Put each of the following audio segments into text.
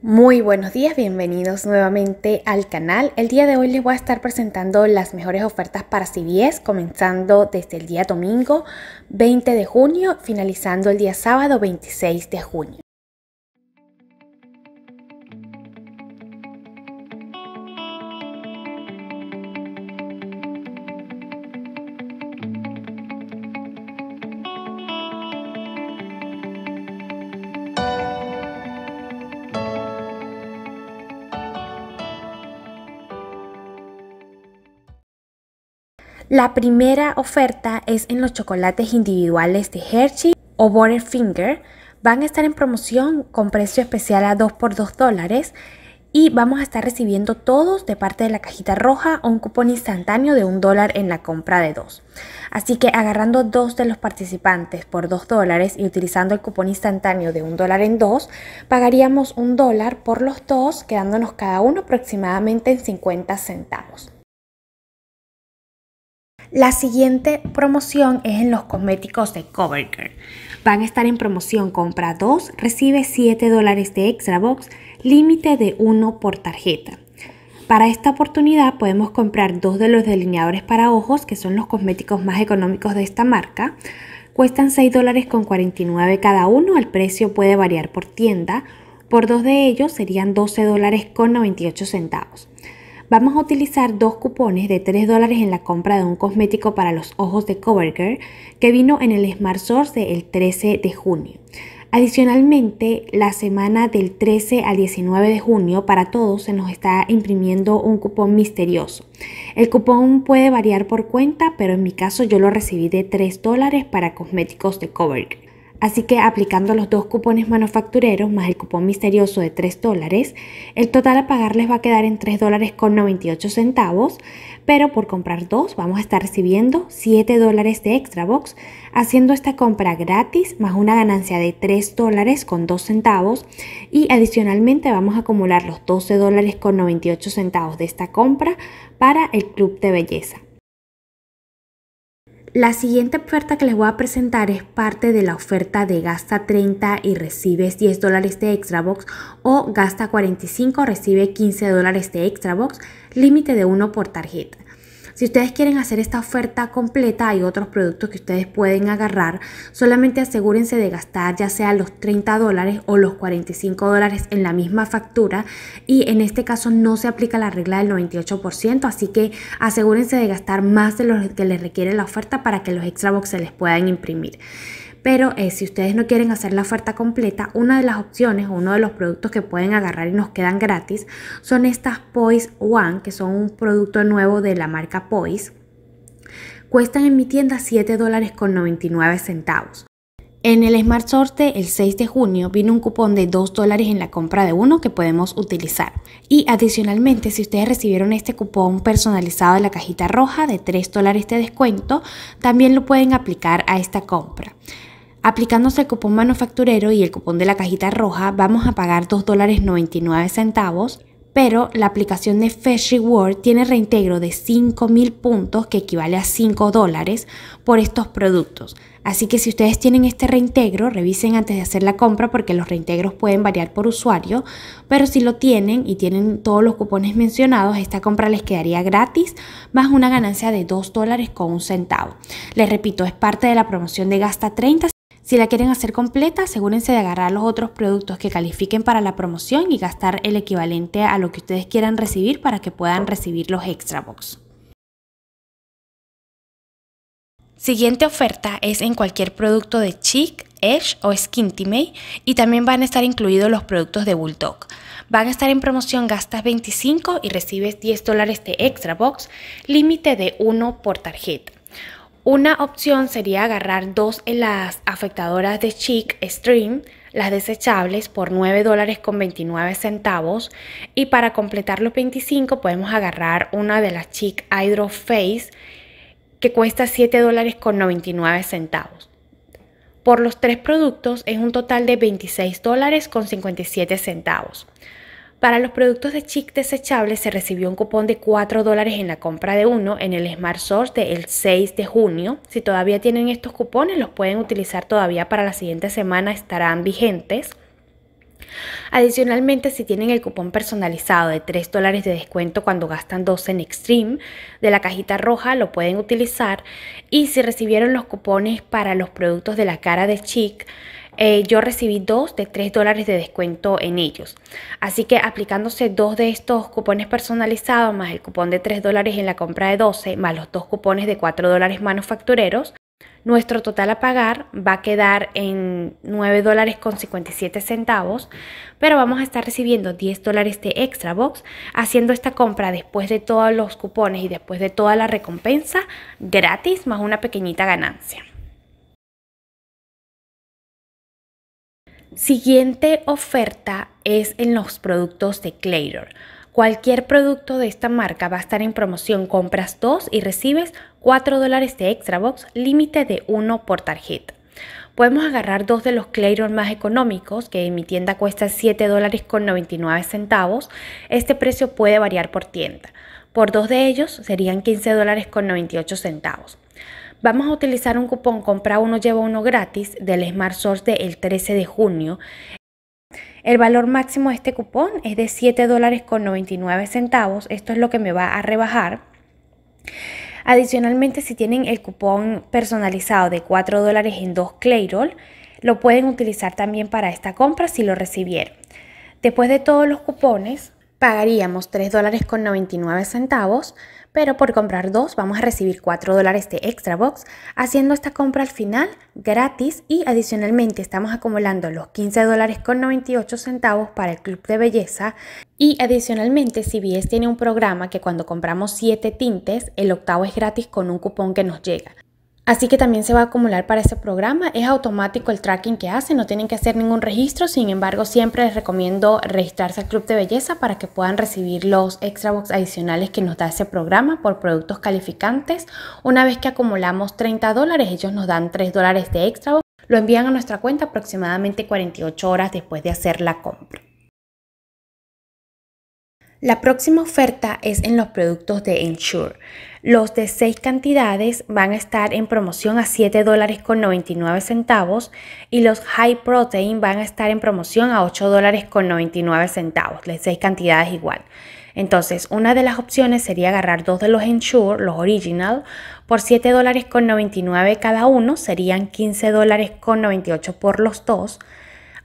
Muy buenos días, bienvenidos nuevamente al canal. El día de hoy les voy a estar presentando las mejores ofertas para CBS, comenzando desde el día domingo 20 de junio, finalizando el día sábado 26 de junio. La primera oferta es en los chocolates individuales de Hershey o Butterfinger. Van a estar en promoción con precio especial a 2 por 2 dólares y vamos a estar recibiendo todos de parte de la cajita roja un cupón instantáneo de un dólar en la compra de dos. Así que agarrando dos de los participantes por dos dólares y utilizando el cupón instantáneo de un dólar en dos, pagaríamos un dólar por los dos, quedándonos cada uno aproximadamente en 50 centavos. La siguiente promoción es en los cosméticos de CoverGirl. Van a estar en promoción compra 2, recibe 7 dólares de extra box, límite de 1 por tarjeta. Para esta oportunidad podemos comprar dos de los delineadores para ojos, que son los cosméticos más económicos de esta marca. Cuestan 6 dólares con 49 cada uno, el precio puede variar por tienda. Por dos de ellos serían 12 dólares con 98 centavos. Vamos a utilizar dos cupones de 3 dólares en la compra de un cosmético para los ojos de Covergirl que vino en el Smart Source el 13 de junio. Adicionalmente, la semana del 13 al 19 de junio para todos se nos está imprimiendo un cupón misterioso. El cupón puede variar por cuenta, pero en mi caso yo lo recibí de 3 dólares para cosméticos de Covergirl. Así que aplicando los dos cupones manufactureros más el cupón misterioso de 3 dólares, el total a pagar les va a quedar en 3 dólares con 98 centavos, pero por comprar dos vamos a estar recibiendo 7 dólares de extra box, haciendo esta compra gratis más una ganancia de 3 dólares con 2 centavos y adicionalmente vamos a acumular los 12 dólares con 98 centavos de esta compra para el club de belleza. La siguiente oferta que les voy a presentar es parte de la oferta de gasta 30 y recibes 10 dólares de extra box o gasta 45 recibe 15 dólares de extra box, límite de 1 por tarjeta. Si ustedes quieren hacer esta oferta completa, hay otros productos que ustedes pueden agarrar. Solamente asegúrense de gastar ya sea los 30 dólares o los 45 dólares en la misma factura. Y en este caso no se aplica la regla del 98%, así que asegúrense de gastar más de lo que les requiere la oferta para que los extra box se les puedan imprimir. Pero eh, si ustedes no quieren hacer la oferta completa, una de las opciones o uno de los productos que pueden agarrar y nos quedan gratis son estas Poise One, que son un producto nuevo de la marca Poise. Cuestan en mi tienda 7 con 99 centavos. En el Smart Sorte el 6 de junio vino un cupón de 2 en la compra de uno que podemos utilizar. Y adicionalmente, si ustedes recibieron este cupón personalizado de la cajita roja de 3 dólares de descuento, también lo pueden aplicar a esta compra. Aplicándose el cupón manufacturero y el cupón de la cajita roja, vamos a pagar $2.99. pero la aplicación de Fetch World tiene reintegro de 5.000 puntos, que equivale a 5 dólares, por estos productos. Así que si ustedes tienen este reintegro, revisen antes de hacer la compra porque los reintegros pueden variar por usuario, pero si lo tienen y tienen todos los cupones mencionados, esta compra les quedaría gratis más una ganancia de 2 con un centavo. Les repito, es parte de la promoción de Gasta 30 si la quieren hacer completa, asegúrense de agarrar los otros productos que califiquen para la promoción y gastar el equivalente a lo que ustedes quieran recibir para que puedan recibir los extra box. Siguiente oferta es en cualquier producto de Chic, Edge o Skintimate y también van a estar incluidos los productos de Bulldog. Van a estar en promoción gastas 25 y recibes 10 dólares de extra box, límite de 1 por tarjeta. Una opción sería agarrar dos las afectadoras de Chic Stream, las desechables, por $9.29 dólares con Y para completar los 25 podemos agarrar una de las Chic Hydro Face que cuesta $7.99. dólares con Por los tres productos es un total de $26.57. dólares con para los productos de Chic desechables se recibió un cupón de 4 dólares en la compra de uno en el Smart Source del 6 de junio. Si todavía tienen estos cupones, los pueden utilizar todavía para la siguiente semana, estarán vigentes. Adicionalmente, si tienen el cupón personalizado de 3 dólares de descuento cuando gastan 12 en Extreme de la cajita roja, lo pueden utilizar. Y si recibieron los cupones para los productos de la cara de Chic, eh, yo recibí dos de 3 dólares de descuento en ellos. Así que aplicándose dos de estos cupones personalizados, más el cupón de 3 dólares en la compra de 12, más los dos cupones de 4 dólares manufactureros, nuestro total a pagar va a quedar en 9 dólares con 57 centavos, pero vamos a estar recibiendo 10 dólares de extra box haciendo esta compra después de todos los cupones y después de toda la recompensa gratis más una pequeñita ganancia. Siguiente oferta es en los productos de Claydor. Cualquier producto de esta marca va a estar en promoción. Compras dos y recibes 4 dólares de extra box, límite de uno por tarjeta. Podemos agarrar dos de los Clayron más económicos, que en mi tienda cuesta $7.99 dólares con 99 centavos. Este precio puede variar por tienda. Por dos de ellos serían $15.98 dólares con 98 centavos. Vamos a utilizar un cupón compra uno lleva uno gratis del Smart Source del 13 de junio. El valor máximo de este cupón es de 7 dólares con 99 centavos. Esto es lo que me va a rebajar. Adicionalmente, si tienen el cupón personalizado de 4 dólares en 2 clayroll lo pueden utilizar también para esta compra si lo recibieron. Después de todos los cupones, pagaríamos 3 dólares con 99 centavos pero por comprar dos vamos a recibir 4 dólares de extra box, haciendo esta compra al final gratis y adicionalmente estamos acumulando los 15 dólares con 98 centavos para el club de belleza y adicionalmente CBS tiene un programa que cuando compramos 7 tintes el octavo es gratis con un cupón que nos llega. Así que también se va a acumular para ese programa. Es automático el tracking que hace. no tienen que hacer ningún registro. Sin embargo, siempre les recomiendo registrarse al Club de Belleza para que puedan recibir los extra box adicionales que nos da ese programa por productos calificantes. Una vez que acumulamos 30 dólares, ellos nos dan 3 dólares de extra box. Lo envían a nuestra cuenta aproximadamente 48 horas después de hacer la compra. La próxima oferta es en los productos de Ensure. Los de 6 cantidades van a estar en promoción a $7.99 y los High Protein van a estar en promoción a $8.99 dólares las 6 cantidades igual. Entonces, una de las opciones sería agarrar dos de los Ensure, los original, por $7.99 cada uno, serían $15.98 por los dos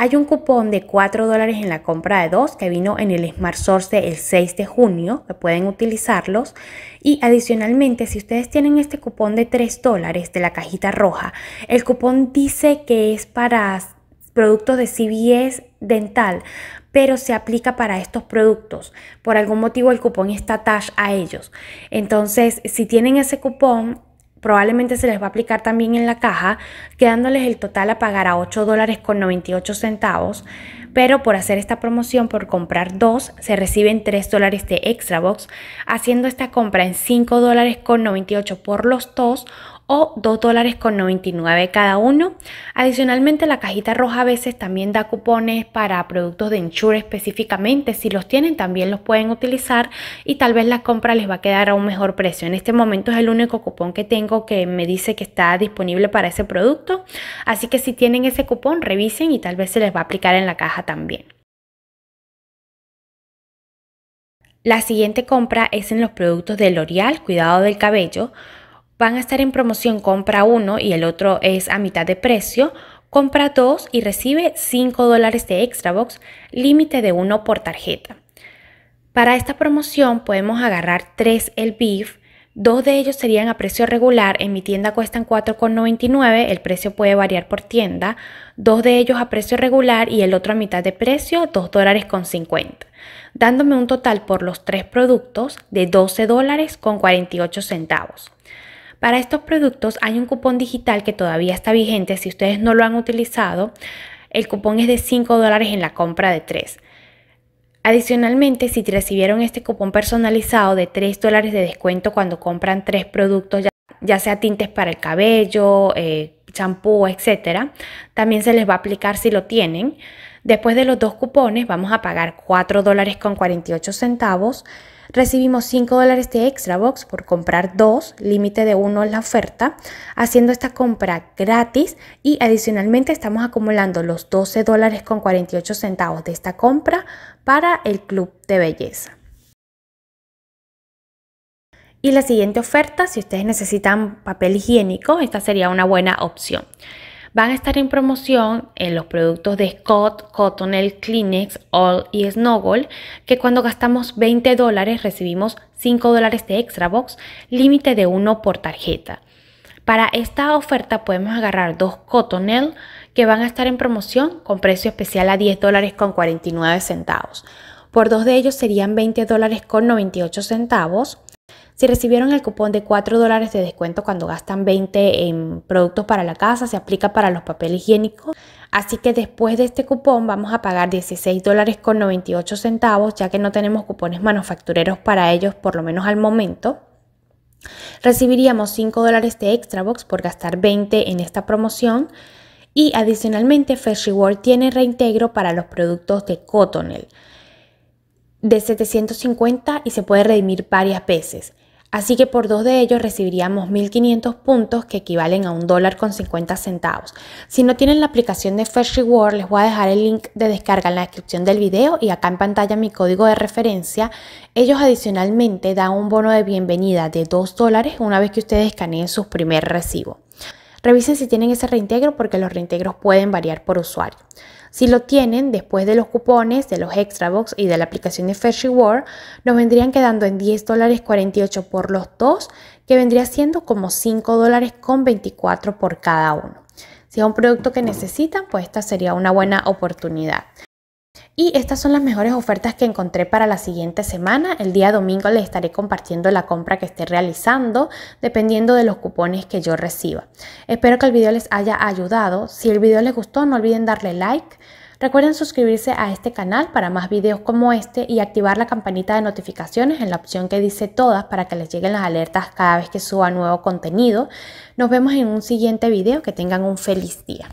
hay un cupón de 4 dólares en la compra de dos que vino en el Smart Source el 6 de junio, que pueden utilizarlos. Y adicionalmente, si ustedes tienen este cupón de 3 dólares de la cajita roja, el cupón dice que es para productos de CBS dental, pero se aplica para estos productos. Por algún motivo el cupón está attached a ellos. Entonces, si tienen ese cupón, probablemente se les va a aplicar también en la caja, quedándoles el total a pagar a 8 dólares con 98 centavos, pero por hacer esta promoción, por comprar dos, se reciben 3 dólares de extra box, haciendo esta compra en $5.98 dólares con 98 por los dos o 2 dólares con 99 cada uno. Adicionalmente la cajita roja a veces también da cupones para productos de Enchure específicamente. Si los tienen también los pueden utilizar y tal vez la compra les va a quedar a un mejor precio. En este momento es el único cupón que tengo que me dice que está disponible para ese producto. Así que si tienen ese cupón revisen y tal vez se les va a aplicar en la caja también. La siguiente compra es en los productos de L'Oreal, cuidado del cabello van a estar en promoción compra uno y el otro es a mitad de precio, compra dos y recibe 5 dólares de extra box, límite de uno por tarjeta. Para esta promoción podemos agarrar 3 el beef, dos de ellos serían a precio regular, en mi tienda cuestan 4,99, el precio puede variar por tienda, dos de ellos a precio regular y el otro a mitad de precio, 2 dólares con 50, dándome un total por los tres productos de 12 dólares con 48 centavos. Para estos productos hay un cupón digital que todavía está vigente. Si ustedes no lo han utilizado, el cupón es de 5 dólares en la compra de 3. Adicionalmente, si recibieron este cupón personalizado de 3 dólares de descuento cuando compran 3 productos, ya, sea tintes para el cabello, eh, champú, etc., también se les va a aplicar si lo tienen. Después de los dos cupones vamos a pagar $4.48. dólares con 48 centavos recibimos 5 dólares de extra box por comprar dos, límite de 1 en la oferta, haciendo esta compra gratis y adicionalmente estamos acumulando los 12 dólares con 48 centavos de esta compra para el club de belleza. Y la siguiente oferta, si ustedes necesitan papel higiénico, esta sería una buena opción. Van a estar en promoción en eh, los productos de Scott, Cottonel, Kleenex, All y Snowball, que cuando gastamos 20 dólares recibimos 5 dólares de extra box, límite de 1 por tarjeta. Para esta oferta podemos agarrar dos Cottonel que van a estar en promoción con precio especial a 10 dólares con 49 centavos. Por dos de ellos serían 20 dólares con 98 centavos si recibieron el cupón de 4 dólares de descuento cuando gastan 20 en productos para la casa, se aplica para los papeles higiénicos. Así que después de este cupón vamos a pagar 16 dólares con 98 centavos, ya que no tenemos cupones manufactureros para ellos, por lo menos al momento. Recibiríamos 5 dólares de extra box por gastar 20 en esta promoción. Y adicionalmente, Fresh Reward tiene reintegro para los productos de Cotonel de 750 y se puede redimir varias veces. Así que por dos de ellos recibiríamos 1.500 puntos que equivalen a un dólar con 50 centavos. Si no tienen la aplicación de Fresh Reward, les voy a dejar el link de descarga en la descripción del video y acá en pantalla mi código de referencia. Ellos adicionalmente dan un bono de bienvenida de 2 dólares una vez que ustedes escaneen su primer recibo. Revisen si tienen ese reintegro porque los reintegros pueden variar por usuario. Si lo tienen, después de los cupones, de los extra box y de la aplicación de Fair Reward, nos vendrían quedando en 10 dólares 48 por los dos, que vendría siendo como 5 dólares con 24 por cada uno. Si es un producto que necesitan, pues esta sería una buena oportunidad. Y estas son las mejores ofertas que encontré para la siguiente semana. El día domingo les estaré compartiendo la compra que esté realizando dependiendo de los cupones que yo reciba. Espero que el video les haya ayudado. Si el video les gustó no olviden darle like. Recuerden suscribirse a este canal para más videos como este y activar la campanita de notificaciones en la opción que dice todas para que les lleguen las alertas cada vez que suba nuevo contenido. Nos vemos en un siguiente video. Que tengan un feliz día.